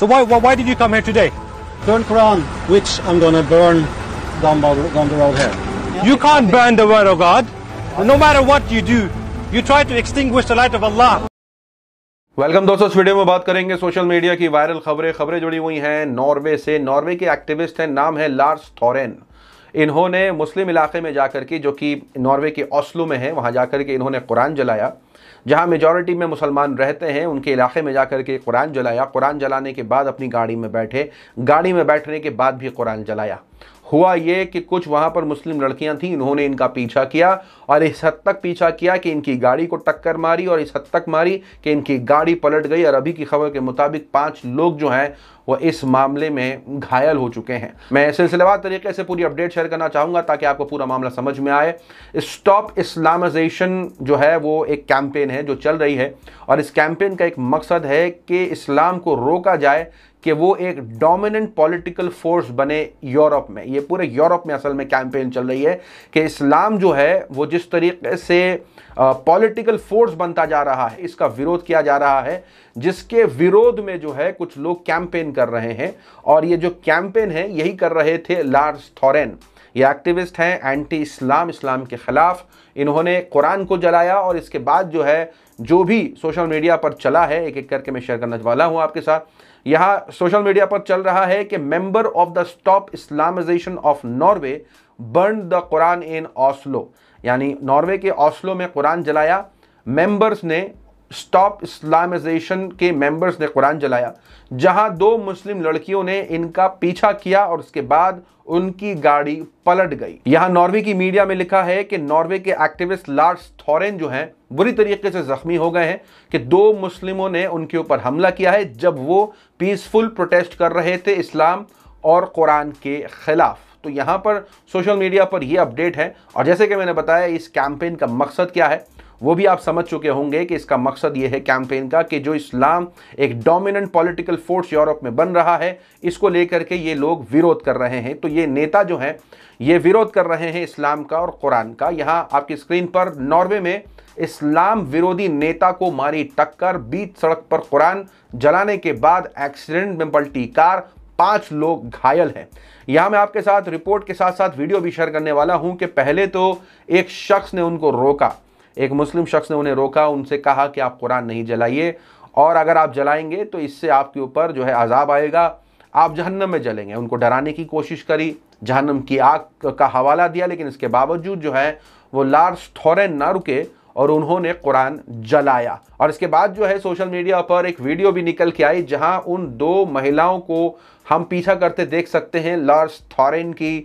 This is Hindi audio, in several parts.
So why, why, why did you come here today? Burn Quran, which I'm going to burn down, by, down the road here. Yeah, you can't okay. burn the word of God. No matter what you do, you try to extinguish the light of Allah. Welcome दोस्तों इस वीडियो में बात करेंगे सोशल मीडिया की वायरल खबरें खबरें जुड़ी हुई हैं नॉर्वे से नॉर्वे के एक्टिविस्ट हैं नाम है लार्स थॉरेन इन्होंने मुस्लिम इलाके में जाकर के जो कि नॉर्वे के ओस्लो में है वहां जाकर के इन्होंने कुरान जलाया जहाँ मेजॉरिटी में मुसलमान रहते हैं उनके इलाके में जाकर के कुरान जलाया कुरान जलाने के बाद अपनी गाड़ी में बैठे गाड़ी में बैठने के बाद भी कुरान जलाया हुआ ये कि कुछ वहाँ पर मुस्लिम लड़कियाँ थीं इन्होंने इनका पीछा किया और इस हद तक पीछा किया कि इनकी गाड़ी को टक्कर मारी और इस हद तक मारी कि इनकी गाड़ी पलट गई और अभी की खबर के मुताबिक पांच लोग जो हैं वह इस मामले में घायल हो चुके हैं मैं सिलसिलेवार तरीके से पूरी अपडेट शेयर करना चाहूँगा ताकि आपको पूरा मामला समझ में आए स्टॉप इस्लामाइजेशन जो है वो एक कैंपेन है जो चल रही है और इस कैंपेन का एक मकसद है कि इस्लाम को रोका जाए कि वो एक डोमिनेंट पॉलिटिकल फोर्स बने यूरोप में ये पूरे यूरोप में असल में कैंपेन चल रही है कि इस्लाम जो है वो जिस तरीके से पॉलिटिकल फोर्स बनता जा रहा है इसका विरोध किया जा रहा है जिसके विरोध में जो है कुछ लोग कैंपेन कर रहे हैं और ये जो कैंपेन है यही कर रहे थे लार्स थॉरेन ये एक्टिविस्ट हैं एंटी इस्लाम इस्लाम के ख़िलाफ़ इन्होंने कुरान को जलाया और इसके बाद जो है जो भी सोशल मीडिया पर चला है एक एक करके मैं शेयर करने वाला हूं आपके साथ यहां सोशल मीडिया पर चल रहा है कि member of the stop Islamisation of Norway burn the Quran in Oslo यानी नॉर्वे के ऑस्लो में कुरान जलाया मेंबर्स ने स्टॉप इस्लामाइजेशन के मेंबर्स ने कुरान जलाया जहां दो मुस्लिम लड़कियों ने इनका पीछा किया और उसके बाद उनकी गाड़ी पलट गई यहां नॉर्वे की मीडिया में लिखा है कि नॉर्वे के एक्टिविस्ट लार्स थॉरेन जो हैं बुरी तरीके से जख्मी हो गए हैं कि दो मुस्लिमों ने उनके ऊपर हमला किया है जब वो पीसफुल प्रोटेस्ट कर रहे थे इस्लाम और कुरान के खिलाफ तो यहां पर सोशल मीडिया पर यह अपडेट है और जैसे कि मैंने बताया इस कैंपेन का मकसद क्या है वो भी आप समझ चुके होंगे कि इसका मकसद ये है कैंपेन का कि जो इस्लाम एक डोमिनेंट पॉलिटिकल फोर्स यूरोप में बन रहा है इसको लेकर के ये लोग विरोध कर रहे हैं तो ये नेता जो हैं ये विरोध कर रहे हैं इस्लाम का और कुरान का यहाँ आपकी स्क्रीन पर नॉर्वे में इस्लाम विरोधी नेता को मारी टक्कर बीच सड़क पर कुरान जलाने के बाद एक्सीडेंट में पलटी कार पांच लोग घायल हैं यहां मैं आपके साथ रिपोर्ट के साथ साथ वीडियो भी शेयर करने वाला हूं कि पहले तो एक शख्स ने उनको रोका एक मुस्लिम शख्स ने उन्हें रोका उनसे कहा कि आप कुरान नहीं जलाइए और अगर आप जलाएंगे तो इससे आपके ऊपर जो है अजाब आएगा आप जहन्नम में जलेंगे उनको डराने की कोशिश करी जहन्नम की आग का हवाला दिया लेकिन इसके बावजूद जो है वो लार्स थोरेन ना रुके और उन्होंने कुरान जलाया और इसके बाद जो है सोशल मीडिया पर एक वीडियो भी निकल के आई जहां उन दो महिलाओं को हम पीछा करते देख सकते हैं लार्स थॉरेन की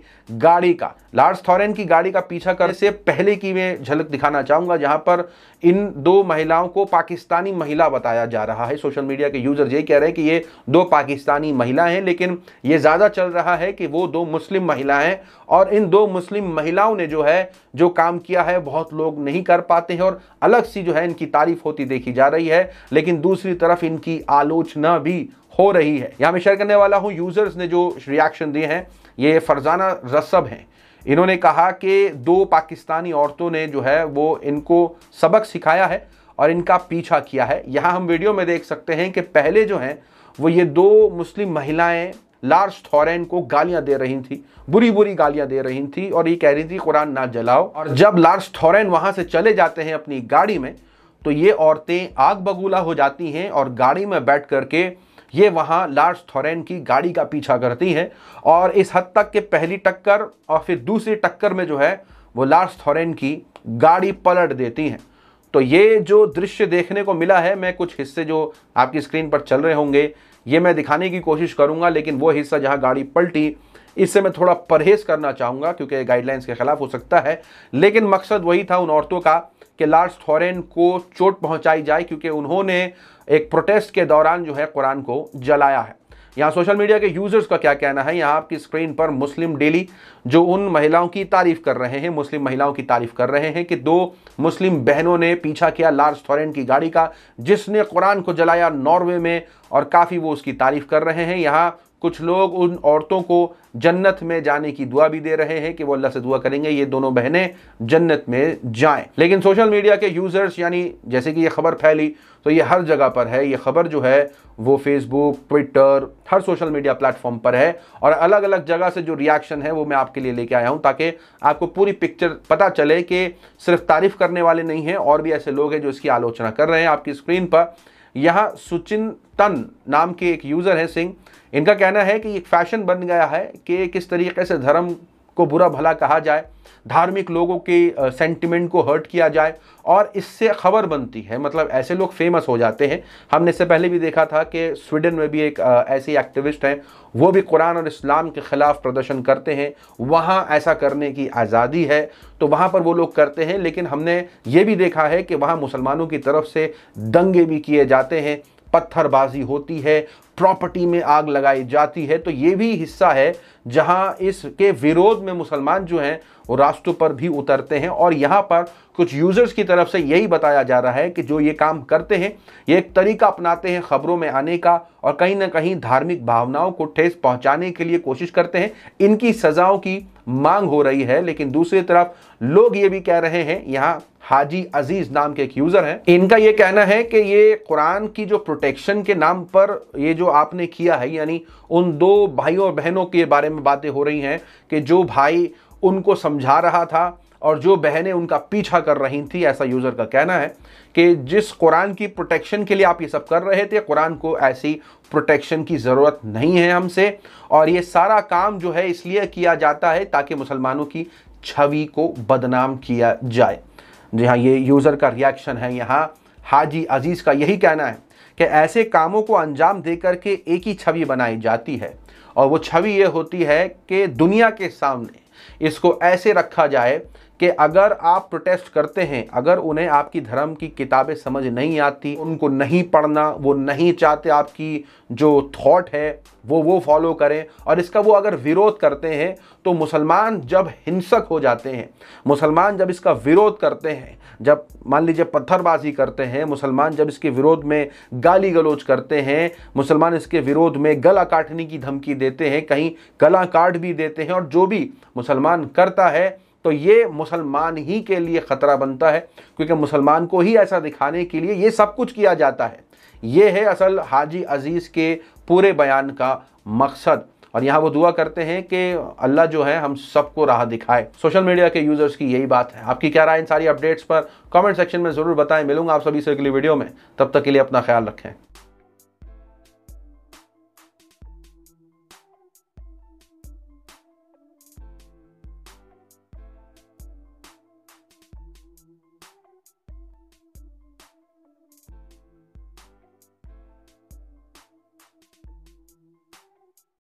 गाड़ी का लार्स थॉरेन की गाड़ी का पीछा करने से पहले की मैं झलक दिखाना चाहूंगा जहां पर इन दो महिलाओं को पाकिस्तानी महिला बताया जा रहा है सोशल मीडिया के यूज़र ये कह रहे हैं कि ये दो पाकिस्तानी महिला हैं लेकिन ये ज़्यादा चल रहा है कि वो दो मुस्लिम महिला हैं और इन दो मुस्लिम महिलाओं ने जो है जो काम किया है बहुत लोग नहीं कर पाते हैं और अलग सी जो है इनकी तारीफ होती देखी जा रही है लेकिन दूसरी तरफ इनकी आलोचना भी हो रही है यहाँ मैं शेयर करने वाला हूँ यूज़र्स ने जो रिएक्शन दिए हैं ये फरजाना रसब हैं इन्होंने कहा कि दो पाकिस्तानी औरतों ने जो है वो इनको सबक सिखाया है और इनका पीछा किया है यहाँ हम वीडियो में देख सकते हैं कि पहले जो हैं वो ये दो मुस्लिम महिलाएं लार्स थॉरेन को गालियां दे रही थी बुरी बुरी गालियां दे रही थी और ये कह रही थी कुरान ना जलाओ और जब लार्स थॉरेन वहां से चले जाते हैं अपनी गाड़ी में तो ये औरतें आग बगूला हो जाती हैं और गाड़ी में बैठ करके ये वहाँ लार्स थॉरेन की गाड़ी का पीछा करती हैं और इस हद तक कि पहली टक्कर और फिर दूसरी टक्कर में जो है वो लार्स थॉरेन की गाड़ी पलट देती हैं तो ये जो दृश्य देखने को मिला है मैं कुछ हिस्से जो आपकी स्क्रीन पर चल रहे होंगे ये मैं दिखाने की कोशिश करूँगा लेकिन वो हिस्सा जहाँ गाड़ी पलटी इससे मैं थोड़ा परहेज करना चाहूँगा क्योंकि गाइडलाइंस के खिलाफ हो सकता है लेकिन मकसद वही था उन औरतों का कि लार्स थॉरेन को चोट पहुंचाई जाए क्योंकि उन्होंने एक प्रोटेस्ट के दौरान जो है कुरान को जलाया है यहाँ सोशल मीडिया के यूज़र्स का क्या कहना है यहाँ आपकी स्क्रीन पर मुस्लिम डेली जो उन महिलाओं की तारीफ़ कर रहे हैं मुस्लिम महिलाओं की तारीफ़ कर रहे हैं कि दो मुस्लिम बहनों ने पीछा किया लार्स थॉरेन की गाड़ी का जिसने कुरान को जलाया नॉर्वे में और काफ़ी वो उसकी तारीफ़ कर रहे हैं यहाँ कुछ लोग उन औरतों को जन्नत में जाने की दुआ भी दे रहे हैं कि वो अल्लाह से दुआ करेंगे ये दोनों बहनें जन्नत में जाएं लेकिन सोशल मीडिया के यूज़र्स यानी जैसे कि ये खबर फैली तो ये हर जगह पर है ये खबर जो है वो फेसबुक ट्विटर हर सोशल मीडिया प्लेटफॉर्म पर है और अलग अलग जगह से जो रिएक्शन है वो मैं आपके लिए लेके आया हूँ ताकि आपको पूरी पिक्चर पता चले कि सिर्फ तारीफ करने वाले नहीं हैं और भी ऐसे लोग हैं जो इसकी आलोचना कर रहे हैं आपकी स्क्रीन पर यहाँ सुचिन तन नाम के एक यूज़र हैं सिंह इनका कहना है कि एक फैशन बन गया है कि किस तरीके से धर्म को बुरा भला कहा जाए धार्मिक लोगों के सेंटिमेंट को हर्ट किया जाए और इससे खबर बनती है मतलब ऐसे लोग फेमस हो जाते हैं हमने इससे पहले भी देखा था कि स्वीडन में भी एक ऐसे एक्टिविस्ट हैं वो भी कुरान और इस्लाम के ख़िलाफ़ प्रदर्शन करते हैं वहाँ ऐसा करने की आज़ादी है तो वहाँ पर वो लोग करते हैं लेकिन हमने ये भी देखा है कि वहाँ मुसलमानों की तरफ से दंगे भी किए जाते हैं पत्थरबाजी होती है प्रॉपर्टी में आग लगाई जाती है तो ये भी हिस्सा है जहां इसके विरोध में मुसलमान जो हैं वो रास्तों पर भी उतरते हैं और यहाँ पर कुछ यूज़र्स की तरफ से यही बताया जा रहा है कि जो ये काम करते हैं ये एक तरीका अपनाते हैं ख़बरों में आने का और कहीं ना कहीं धार्मिक भावनाओं को ठेस पहुँचाने के लिए कोशिश करते हैं इनकी सज़ाओं की मांग हो रही है लेकिन दूसरी तरफ लोग ये भी कह रहे हैं यहाँ हाजी अजीज नाम के एक यूज़र हैं इनका ये कहना है कि ये कुरान की जो प्रोटेक्शन के नाम पर ये जो आपने किया है यानी उन दो भाइयों और बहनों के बारे में बातें हो रही हैं कि जो भाई उनको समझा रहा था और जो बहनें उनका पीछा कर रही थी ऐसा यूज़र का कहना है कि जिस कुरान की प्रोटेक्शन के लिए आप ये सब कर रहे थे कुरान को ऐसी प्रोटेक्शन की ज़रूरत नहीं है हमसे और ये सारा काम जो है इसलिए किया जाता है ताकि मुसलमानों की छवि को बदनाम किया जाए जी हाँ ये यूज़र का रिएक्शन है यहाँ हाजी अजीज़ का यही कहना है कि ऐसे कामों को अंजाम दे करके एक ही छवि बनाई जाती है और वो छवि ये होती है कि दुनिया के सामने इसको ऐसे रखा जाए कि अगर आप प्रोटेस्ट करते हैं अगर उन्हें आपकी धर्म की किताबें समझ नहीं आती उनको नहीं पढ़ना वो नहीं चाहते आपकी जो थॉट है वो वो फॉलो करें और इसका वो अगर विरोध करते हैं तो मुसलमान जब हिंसक हो जाते हैं मुसलमान जब इसका विरोध करते हैं जब मान लीजिए पत्थरबाजी करते हैं मुसलमान जब इसके विरोध में गाली गलोच करते हैं मुसलमान इसके विरोध में गला काटने की धमकी देते हैं कहीं गला काट भी देते हैं और जो भी मुसलमान करता है तो ये मुसलमान ही के लिए ख़तरा बनता है क्योंकि मुसलमान को ही ऐसा दिखाने के लिए ये सब कुछ किया जाता है ये है असल हाजी अजीज़ के पूरे बयान का मकसद और यहाँ वो दुआ करते हैं कि अल्लाह जो है हम सबको राह दिखाए सोशल मीडिया के यूज़र्स की यही बात है आपकी क्या राय इन सारी अपडेट्स पर कमेंट सेक्शन में ज़रूर बताएं मिलूंगा आप सभी से अगली वीडियो में तब तक के लिए अपना ख्याल रखें